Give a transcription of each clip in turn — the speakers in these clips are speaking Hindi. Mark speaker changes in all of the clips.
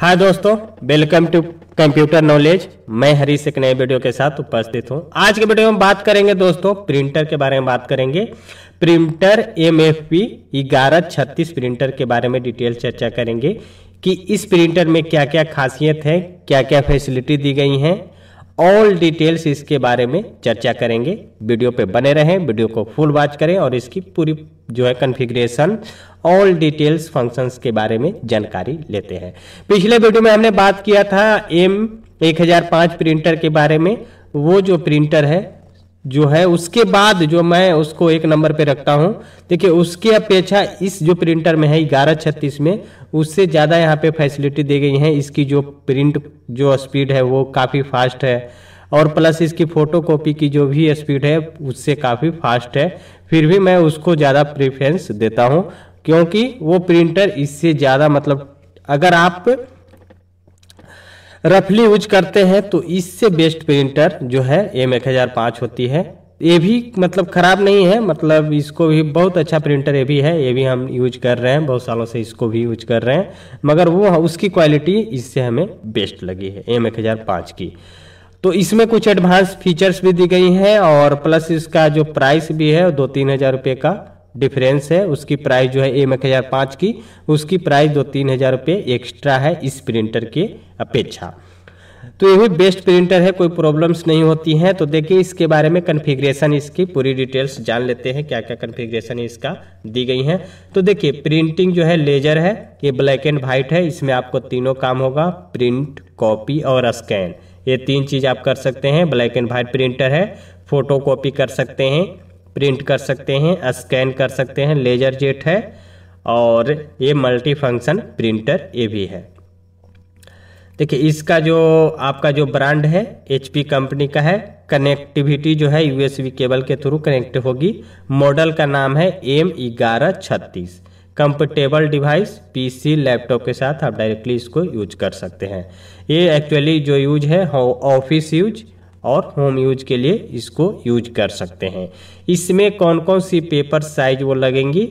Speaker 1: हाय दोस्तों वेलकम टू कंप्यूटर नॉलेज मैं हरीश एक नए वीडियो के साथ उपस्थित हूँ आज के वीडियो में बात करेंगे दोस्तों प्रिंटर के बारे में बात करेंगे प्रिंटर एम एफ पी ग्यारह छत्तीस प्रिंटर के बारे में डिटेल चर्चा करेंगे कि इस प्रिंटर में क्या क्या खासियत है क्या क्या फैसिलिटी दी गई हैं ऑल डिटेल्स इसके बारे में चर्चा करेंगे वीडियो पे बने रहें वीडियो को फुल वॉच करें और इसकी पूरी जो है कन्फिग्रेशन ऑल डिटेल्स फंक्शंस के बारे में जानकारी लेते हैं पिछले वीडियो में हमने बात किया था एम 1005 प्रिंटर के बारे में वो जो प्रिंटर है जो है उसके बाद जो मैं उसको एक नंबर पे रखता हूँ देखिए उसकी अपेक्षा इस जो प्रिंटर में है ग्यारह छत्तीस में उससे ज़्यादा यहाँ पे फैसिलिटी दी गई है इसकी जो प्रिंट जो स्पीड है वो काफ़ी फास्ट है और प्लस इसकी फ़ोटो कॉपी की जो भी स्पीड है उससे काफ़ी फास्ट है फिर भी मैं उसको ज़्यादा प्रेफरेंस देता हूँ क्योंकि वो प्रिंटर इससे ज़्यादा मतलब अगर आप रफली यूज करते हैं तो इससे बेस्ट प्रिंटर जो है एम एक हज़ार पाँच होती है ये भी मतलब ख़राब नहीं है मतलब इसको भी बहुत अच्छा प्रिंटर ये भी है ये भी हम यूज कर रहे हैं बहुत सालों से इसको भी यूज कर रहे हैं मगर वो उसकी क्वालिटी इससे हमें बेस्ट लगी है एम एक हज़ार पाँच की तो इसमें कुछ एडवांस फीचर्स भी दी गई हैं और प्लस इसका जो प्राइस भी है दो तीन हजार रुपये का डिफरेंस है उसकी प्राइस जो है एम एक हज़ार पाँच की उसकी प्राइस दो तीन हज़ार रुपये एक्स्ट्रा है इस प्रिंटर की अपेक्षा तो ये भी बेस्ट प्रिंटर है कोई प्रॉब्लम्स नहीं होती हैं तो देखिए इसके बारे में कन्फिग्रेशन इसकी पूरी डिटेल्स जान लेते हैं क्या क्या कन्फिग्रेशन इसका दी गई है तो देखिए प्रिंटिंग जो है लेजर है ये ब्लैक एंड वाइट है इसमें आपको तीनों काम होगा प्रिंट कॉपी और स्कैन ये तीन चीज़ आप कर सकते हैं ब्लैक एंड वाइट प्रिंटर है फ़ोटो कॉपी कर सकते हैं प्रिंट कर सकते हैं स्कैन कर सकते हैं लेजर जेट है और ये मल्टी फंक्शन प्रिंटर ये भी है देखिए इसका जो आपका जो ब्रांड है एचपी कंपनी का है कनेक्टिविटी जो है यूएसबी केबल के थ्रू कनेक्ट होगी मॉडल का नाम है एम ग्यारह छत्तीस कंफर्टेबल डिवाइस पीसी लैपटॉप के साथ आप डायरेक्टली इसको यूज कर सकते हैं ये एक्चुअली जो यूज है ऑफिस यूज और होम यूज के लिए इसको यूज कर सकते हैं इसमें कौन कौन सी पेपर साइज वो लगेंगी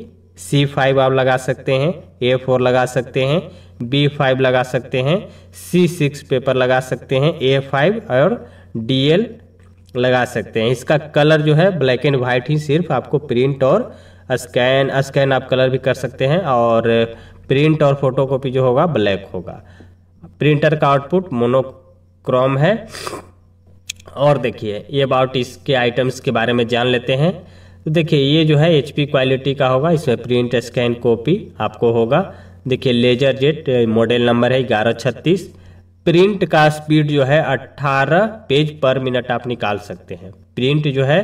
Speaker 1: सी फाइव आप लगा सकते हैं ए फोर लगा सकते हैं बी फाइव लगा सकते हैं सी सिक्स पेपर लगा सकते हैं ए फाइव और डी एल लगा सकते हैं इसका कलर जो है ब्लैक एंड व्हाइट ही सिर्फ आपको प्रिंट और स्कैन स्कैन आप कलर भी कर सकते हैं और प्रिंट और फोटो कॉपी जो होगा ब्लैक होगा प्रिंटर का आउटपुट मोनोक्रोम है और देखिए ये अबाउट इसके आइटम्स के बारे में जान लेते हैं तो देखिए ये जो है एच क्वालिटी का होगा इसमें प्रिंट स्कैन कॉपी आपको होगा देखिए लेजर जेट मॉडल नंबर है ग्यारह छत्तीस प्रिंट का स्पीड जो है 18 पेज पर मिनट आप निकाल सकते हैं प्रिंट जो है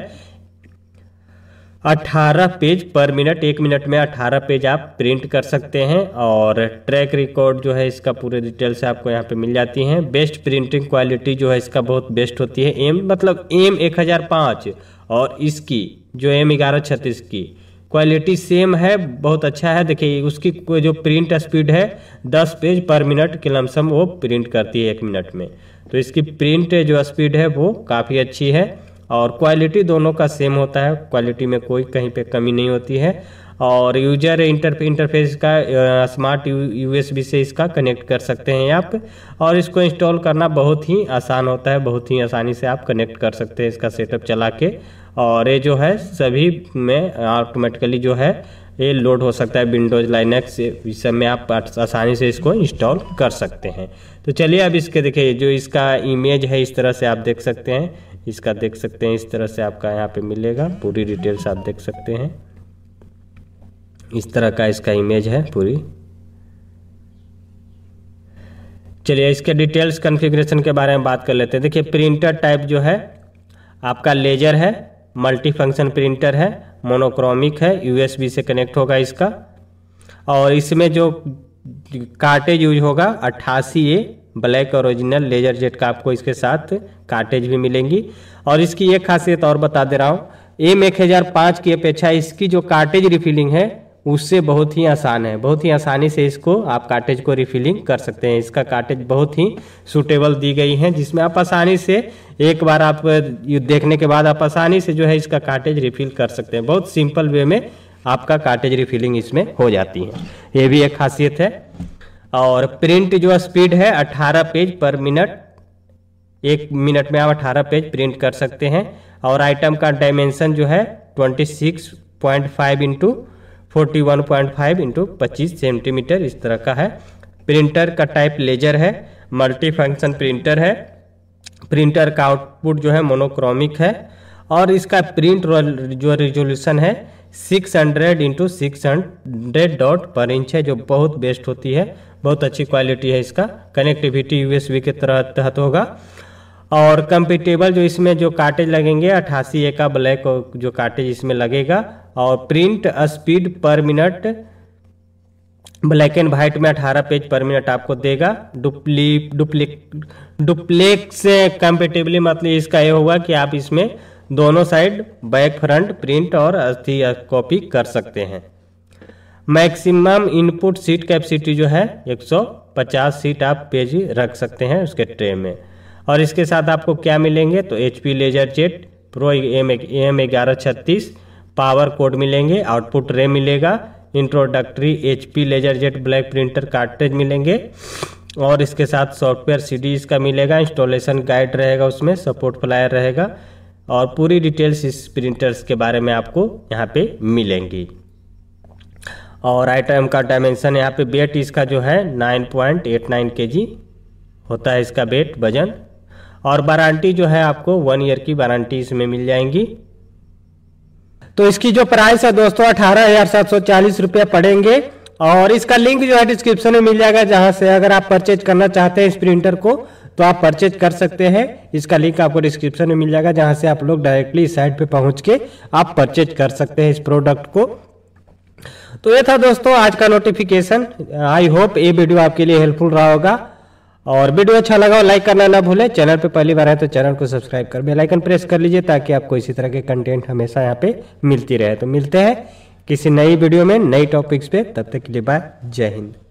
Speaker 1: 18 पेज पर मिनट एक मिनट में 18 पेज आप प्रिंट कर सकते हैं और ट्रैक रिकॉर्ड जो है इसका पूरे डिटेल्स आपको यहाँ पे मिल जाती हैं बेस्ट प्रिंटिंग क्वालिटी जो है इसका बहुत बेस्ट होती है एम मतलब एम 1005 और इसकी जो एम ग्यारह छत्तीस की क्वालिटी सेम है बहुत अच्छा है देखिए उसकी जो प्रिंट स्पीड है दस पेज पर मिनट के लमसम वो प्रिंट करती है एक मिनट में तो इसकी प्रिंट जो स्पीड है वो काफ़ी अच्छी है और क्वालिटी दोनों का सेम होता है क्वालिटी में कोई कहीं पे कमी नहीं होती है और यूजर इंटर इंटरफेस का स्मार्ट यूएसबी से इसका कनेक्ट कर सकते हैं आप और इसको इंस्टॉल करना बहुत ही आसान होता है बहुत ही आसानी से आप कनेक्ट कर सकते हैं इसका सेटअप चला के और ये जो है सभी में ऑटोमेटिकली जो है ये लोड हो सकता है विंडोज लाइनक्स इस सब में आप आसानी से इसको इंस्टॉल कर सकते हैं तो चलिए अब इसके देखिए जो इसका इमेज है इस तरह से आप देख सकते हैं इसका देख सकते हैं इस तरह से आपका यहाँ पे मिलेगा पूरी डिटेल्स आप देख सकते हैं इस तरह का इसका इमेज है पूरी चलिए इसके डिटेल्स कन्फिग्रेशन के बारे में बात कर लेते हैं देखिए प्रिंटर टाइप जो है आपका लेजर है मल्टी फंक्शन प्रिंटर है मोनोक्रोमिक है यूएसबी से कनेक्ट होगा इसका और इसमें जो कार्टेज यूज होगा अट्ठासी A black original laser jet का आपको इसके साथ काटेज भी मिलेंगी और इसकी एक खासियत और बता दे रहा हूँ एम एक हज़ार पाँच की अपेक्षा इसकी जो काटेज रिफिलिंग है उससे बहुत ही आसान है बहुत ही आसानी से इसको आप कार्टेज को रिफिलिंग कर सकते हैं इसका कार्टेज बहुत ही सूटेबल दी गई है जिसमें आप आसानी से एक बार आप देखने के बाद आप आसानी से जो है इसका कार्टेज रिफिल कर सकते हैं बहुत सिंपल वे में आपका कार्टेज रिफिलिंग इसमें हो जाती है ये भी एक खासियत है और प्रिंट जो स्पीड है 18 पेज पर मिनट एक मिनट में आप 18 पेज प्रिंट कर सकते हैं और आइटम का डायमेंशन जो है 26.5 six point five into forty one point five into पच्चीस सेंटीमीटर इस तरह का है प्रिंटर का टाइप लेजर है मल्टी फंक्शन प्रिंटर है प्रिंटर का आउटपुट जो है मोनोक्रोमिक है और इसका प्रिंट जो रेजोल्यूशन है six hundred into six hundred dot per inch है जो बहुत बेस्ट होती है बहुत अच्छी क्वालिटी है इसका कनेक्टिविटी यूएसबी के तरह तहत होगा और कंपेटेबल जो इसमें जो काटेज लगेंगे अट्ठासी ए का ब्लैक जो काटेज इसमें लगेगा और print speed per minute black and white में 18 पेज पर मिनट आपको देगा डुप्ली डुप्लिक डुप्लेक्स कंपेटेबली मतलब इसका ये होगा कि आप इसमें दोनों साइड बैक फ्रंट प्रिंट और अस्थि कॉपी कर सकते हैं मैक्सिमम इनपुट सीट कैपेसिटी जो है 150 सीट आप पेज रख सकते हैं उसके ट्रे में और इसके साथ आपको क्या मिलेंगे तो H P laser jet pro M M ग्यारह छत्तीस पावर कोड मिलेंगे आउटपुट रे मिलेगा introductory H P laser jet black printer cartridge मिलेंगे और इसके साथ सॉफ्टवेयर सीडीज का मिलेगा इंस्टॉलेशन गाइड रहेगा उसमें सपोर्ट फ्लायर रहेगा और पूरी डिटेल्स इस प्रिंटर्स के बारे में आपको यहाँ पे मिलेंगी और आइटम का डायमेंशन यहाँ पे बेट इसका जो है 9.89 पॉइंट होता है इसका बेट वजन और वारंटी जो है आपको वन ईयर की वारंटी इसमें मिल जाएंगी तो इसकी जो प्राइस है दोस्तों अठारह हजार सात सौ चालीस रुपया पड़ेंगे और इसका लिंक जो है डिस्क्रिप्शन में मिल जाएगा जहां से अगर आप परचेज करना चाहते हैं इस प्रिंटर को तो आप परचेज कर सकते हैं इसका लिंक आपको डिस्क्रिप्शन में मिल जाएगा जहां से आप लोग डायरेक्टली इस साइट पे पहुंच के आप परचेज कर सकते हैं इस प्रोडक्ट को तो ये था दोस्तों आज का नोटिफिकेशन आई होप ये वीडियो आपके लिए हेल्पफुल रहा होगा और वीडियो अच्छा लगा हो लाइक करना ना भूले चैनल पे पहली बार है तो चैनल को सब्सक्राइब कर बेल आइकन प्रेस कर लीजिए ताकि आपको इसी तरह के कंटेंट हमेशा यहाँ पे मिलती रहे तो मिलते हैं किसी नई वीडियो में नई टॉपिक्स पे तब तक के लिए बाय जय हिंद